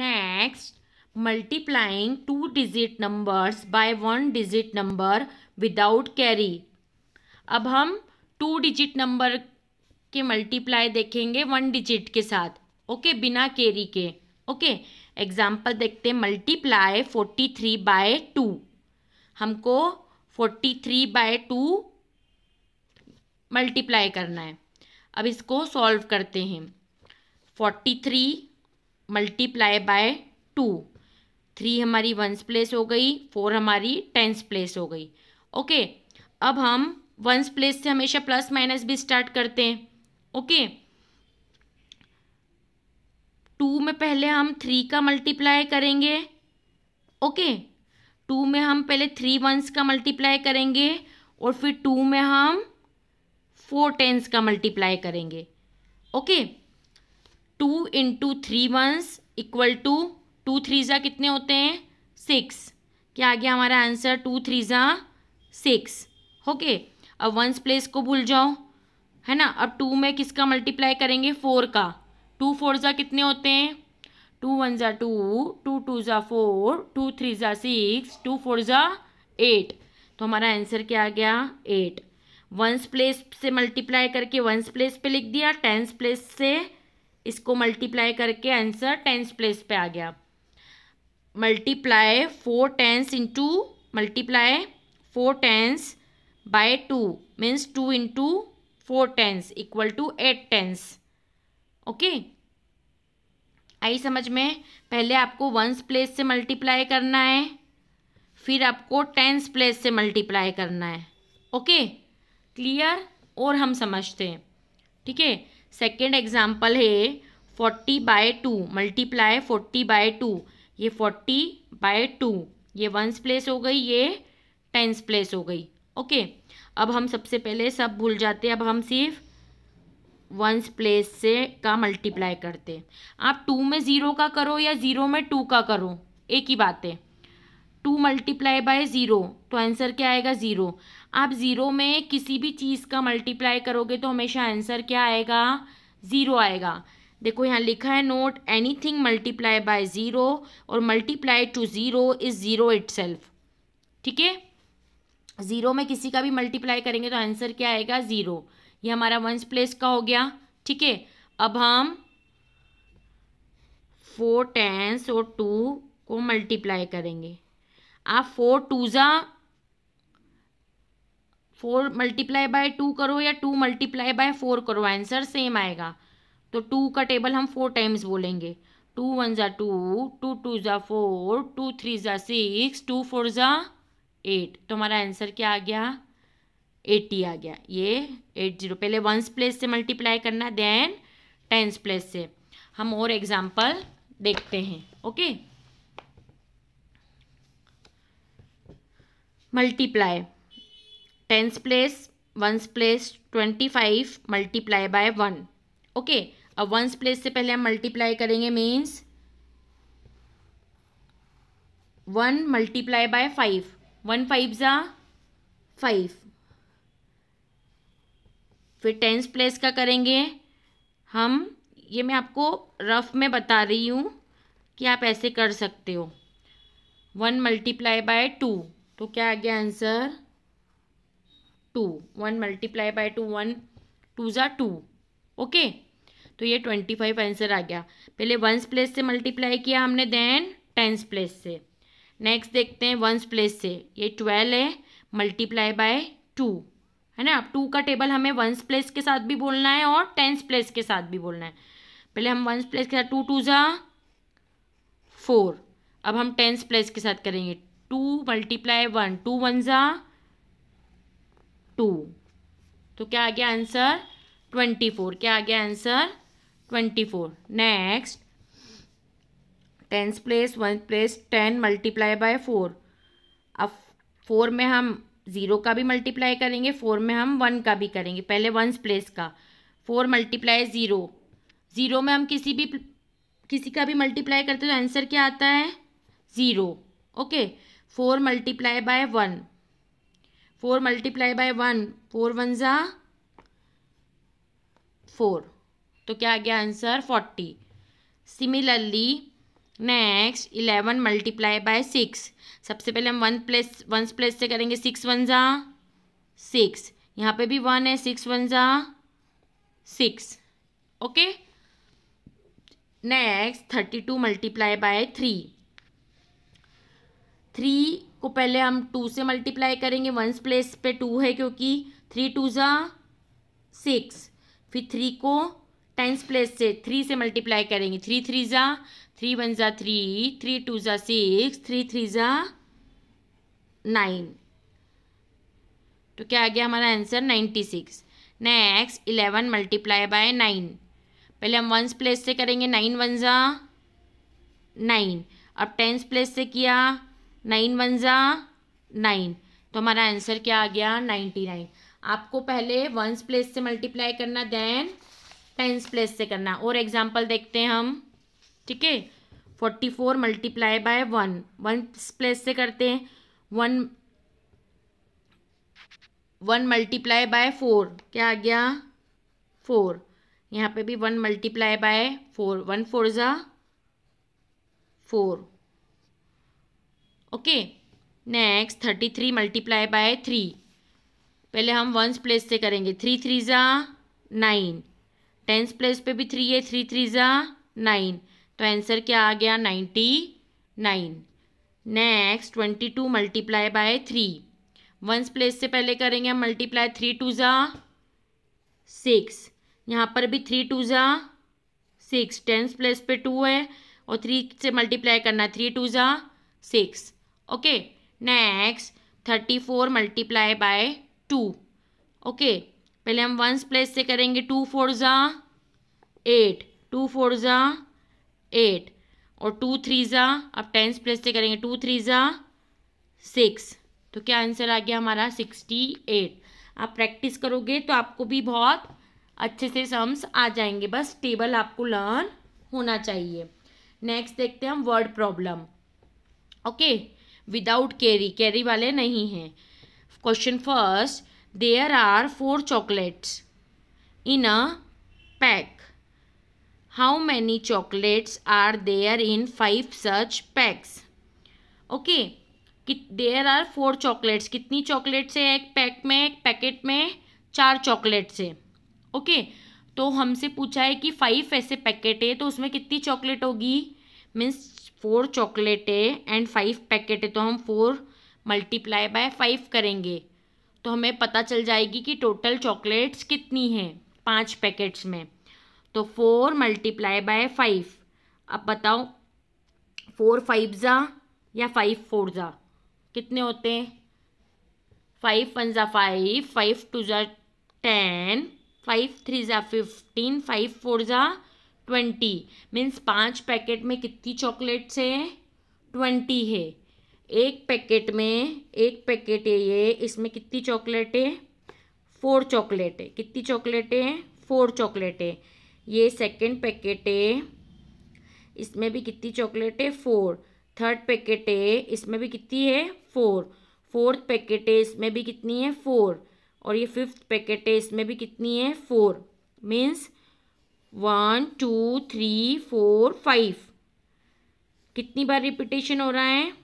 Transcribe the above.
Next multiplying two digit numbers by one digit number without carry अब हम two digit number के multiply देखेंगे one digit के साथ ओके okay, बिना कैरी के ओके okay, एग्जाम्पल देखते हैं multiply forty three by two हमको forty three by two multiply करना है अब इसको सॉल्व करते हैं forty three multiply by two three हमारी वंस प्लेस हो गई फोर हमारी टेंस प्लेस हो गई ओके अब हम वंस प्लेस से हमेशा प्लस माइनस भी स्टार्ट करते हैं ओके टू में पहले हम थ्री का मल्टीप्लाई करेंगे ओके टू में हम पहले थ्री वंस का मल्टीप्लाई करेंगे और फिर टू में हम फोर टेंस का मल्टीप्लाई करेंगे okay okay? Two into three ones equal to two three ज़ा कितने होते हैं सिक्स क्या आ गया हमारा आंसर टू थ्री ज़ा सिक्स ओके अब वंस प्लेस को भूल जाओ है ना अब टू में किसका मल्टीप्लाई करेंगे फोर का टू फोर ज़ा कितने होते हैं टू वन ज़ा टू टू टू ज़ा फोर टू थ्री ज़ा सिक्स टू फोर ज़ा एट तो हमारा आंसर क्या आ गया एट वंस प्लेस से मल्टीप्लाई करके वंस प्लेस पे लिख दिया टेंस प्लेस से इसको मल्टीप्लाई करके आंसर टेंस प्लेस पे आ गया multiply four tens into multiply four tens by two means two into four tens equal to eight tens okay आई समझ में पहले आपको वंस प्लेस से मल्टीप्लाई करना है फिर आपको टेंस प्लेस से मल्टीप्लाई करना है ओके क्लियर और हम समझते हैं ठीक है सेकेंड एग्जाम्पल है forty by two multiply forty by two ये फोर्टी बाय टू ये वंस प्लेस हो गई ये टेंस प्लेस हो गई ओके अब हम सबसे पहले सब भूल जाते अब हम सिर्फ वंस प्लेस से का मल्टीप्लाई करते आप टू में ज़ीरो का करो या ज़ीरो में टू का करो एक ही बात है टू मल्टीप्लाई बाय ज़ीरो तो आंसर क्या आएगा ज़ीरो आप ज़ीरो में किसी भी चीज़ का मल्टीप्लाई करोगे तो हमेशा आंसर क्या आएगा ज़ीरो आएगा देखो यहाँ लिखा है note anything multiply by zero और multiply two zero is zero it ठीक है ज़ीरो में किसी का भी मल्टीप्लाई करेंगे तो आंसर क्या आएगा ज़ीरो ये हमारा वंस प्लेस का हो गया ठीक है अब हम फोर टेंस और टू को मल्टीप्लाई करेंगे आप फोर टू ज़ा फोर मल्टीप्लाई बाय टू करो या टू मल्टीप्लाई बाय फोर करो आंसर सेम आएगा तो टू का टेबल हम फोर टाइम्स बोलेंगे टू वन ज़ा टू टू टू ज़ा फोर टू थ्री ज़ा सिक्स टू फोर ज़ा एट तो हमारा आंसर क्या आ गया एट्टी आ गया ये एट जीरो पहले वंस प्लेस से मल्टीप्लाई करना देन टेंस प्लेस से हम और एग्जाम्पल देखते हैं okay multiply tens place ones place twenty five multiply by one okay अब वंस प्लेस से पहले हम मल्टीप्लाई करेंगे means one multiply by five one five ज़ा फाइव फिर टेंस प्लेस का करेंगे हम ये मैं आपको रफ में बता रही हूँ कि आप ऐसे कर सकते हो वन मल्टीप्लाई बाय टू तो क्या आ गया answer two one multiply by two one two ज़ा टू ओके तो ये ट्वेंटी फाइव आंसर आ गया पहले वंस प्लेस से मल्टीप्लाई किया हमने देन टेंस प्लेस से नेक्स्ट देखते हैं वंस प्लेस से ये ट्वेल्व है मल्टीप्लाई बाय टू है ना अब टू का टेबल हमें वंस प्लेस के साथ भी बोलना है और टेंस प्लेस के साथ भी बोलना है पहले हम वंस प्लेस के साथ टू टू ज़ा फोर अब हम टेंस प्लेस के साथ करेंगे two multiply one two one ज़ा टू तो क्या आ गया आंसर ट्वेंटी फोर क्या आ गया answer twenty four next tens place one place ten multiply by four अब फोर में हम ज़ीरो का भी मल्टीप्लाई करेंगे फोर में हम वन का भी करेंगे पहले वंस प्लेस का फोर मल्टीप्लाई ज़ीरो ज़ीरो में हम किसी भी किसी का भी मल्टीप्लाई करते तो आंसर क्या आता है zero okay four multiply by one four multiply by one four one ज़ा फोर तो क्या आ गया answer forty similarly next eleven multiply by six सबसे पहले हम वन प्लस वन प्लस से करेंगे सिक्स वन ज़ा सिक्स यहाँ पे भी वन है सिक्स वन ज़ा six okay next thirty two multiply by three three को पहले हम टू से मल्टीप्लाई करेंगे वंस प्लेस पे टू है क्योंकि थ्री टू ज़ा सिक्स फिर थ्री को टेंस प्लेस से थ्री से मल्टीप्लाई करेंगे थ्री थ्री ज़ा थ्री वन ज़ा थ्री थ्री टू ज़ा सिक्स थ्री थ्री ज़ा नाइन तो क्या आ गया हमारा answer ninety six next eleven multiply by nine पहले हम वंस प्लेस से करेंगे नाइन वन ज़ा नाइन अब टेंस प्लेस से किया नाइन वन ज़ा नाइन तो हमारा आंसर क्या आ गया नाइन्टी नाइन आपको पहले वंस प्लेस से मल्टीप्लाई करना देन टेंस प्लेस से करना और एग्जाम्पल देखते हैं हम ठीक है forty four multiply by one one place से करते हैं one one multiply by four क्या आ गया फोर यहाँ पे भी one multiply by four one four ज़ा four okay next thirty three multiply by three पहले हम वंस प्लेस से करेंगे थ्री थ्री ज़ा नाइन टेंस प्लेस पे भी थ्री है थ्री थ्री ज़ा नाइन तो आंसर क्या आ गया ninety nine next twenty two multiply by three ones place से पहले करेंगे हम मल्टीप्लाई थ्री टू ज़ा सिक्स यहाँ पर भी थ्री टू ज़ा सिक्स टेंस प्लेस पे टू है और थ्री से मल्टीप्लाई करना थ्री टू ज़ा six okay next thirty four multiply by two okay पहले हम वंस प्लेस से करेंगे टू फोर ज़ा एट टू फोर ज़ा एट और टू थ्री ज़ा अब टेंस प्लेस से करेंगे टू थ्री ज़ा सिक्स तो क्या आंसर आ गया हमारा सिक्सटी एट आप प्रैक्टिस करोगे तो आपको भी बहुत अच्छे से सम्स आ जाएंगे बस टेबल आपको लर्न होना चाहिए नेक्स्ट देखते हैं हम word problem okay okay. Without carry carry वाले नहीं हैं question first there are four chocolates in a pack how many chocolates are there in five such packs okay there are four chocolates कितनी chocolates है एक pack में एक packet में चार चॉकलेट्स है ओके okay, तो हमसे पूछा है कि फाइव ऐसे पैकेट है तो उसमें कितनी चॉकलेट होगी मीन्स फोर चॉकलेट है एंड फाइव पैकेट है तो हम फोर मल्टीप्लाई बाय फाइव करेंगे तो हमें पता चल जाएगी कि टोटल चॉकलेट्स कितनी हैं पाँच पैकेट्स में तो फोर मल्टीप्लाई बाय फाइव अब बताओ फोर फाइव ज़ा या फाइव फोर ज़ा कितने होते हैं फाइव वन ज़ा फाइव फाइव टू ज़ा टेन फाइव थ्री ज़ा फिफ्टीन फाइव फोर ज़ा ट्वेंटी मीन्स पाँच पैकेट में कितनी चॉकलेट्स है ट्वेंटी है एक पैकेट में एक पैकेट है ये इसमें कितनी चॉकलेट है फोर चॉकलेट है कितनी चॉकलेट है फोर चॉकलेट है ये सेकेंड पैकेट है इसमें भी कितनी चॉकलेट है फोर थर्ड पैकेट है इसमें भी कितनी है फोर फोर्थ पैकेट है इसमें भी कितनी है फोर और ये फिफ्थ पैकेट है इसमें भी कितनी है four means one two three four five कितनी बार रिपीटेशन हो रहा है